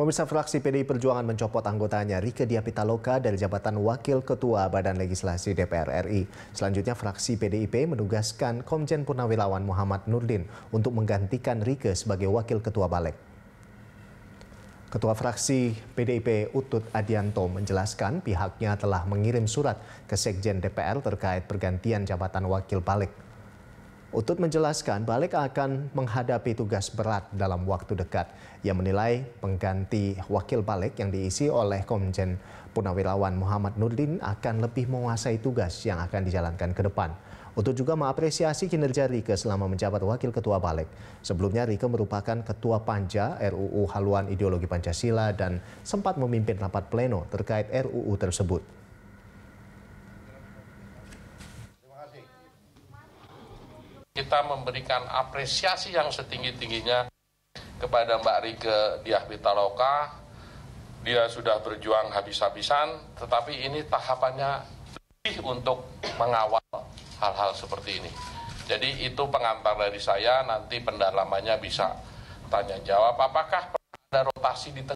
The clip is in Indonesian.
Pemirsa fraksi PDI Perjuangan mencopot anggotanya Rike Diapitaloka dari jabatan Wakil Ketua Badan Legislasi DPR RI. Selanjutnya fraksi PDIP menugaskan Komjen Purnawilawan Muhammad Nurdin untuk menggantikan Rike sebagai Wakil Ketua Balek. Ketua fraksi PDIP Utut Adianto menjelaskan pihaknya telah mengirim surat ke Sekjen DPR terkait pergantian jabatan wakil balik. Utut menjelaskan balik akan menghadapi tugas berat dalam waktu dekat. Ia menilai pengganti wakil balik yang diisi oleh Komjen Punawirawan Muhammad Nurdin akan lebih menguasai tugas yang akan dijalankan ke depan. Utut juga mengapresiasi kinerja Rike selama menjabat wakil ketua balik. Sebelumnya Rike merupakan ketua panja RUU Haluan Ideologi Pancasila dan sempat memimpin rapat pleno terkait RUU tersebut. kita memberikan apresiasi yang setinggi-tingginya kepada Mbak Rike Diah Pitaloka. Dia sudah berjuang habis-habisan, tetapi ini tahapannya lebih untuk mengawal hal-hal seperti ini. Jadi itu pengantar dari saya, nanti pendalamannya bisa tanya jawab. Apakah ada rotasi di tengah?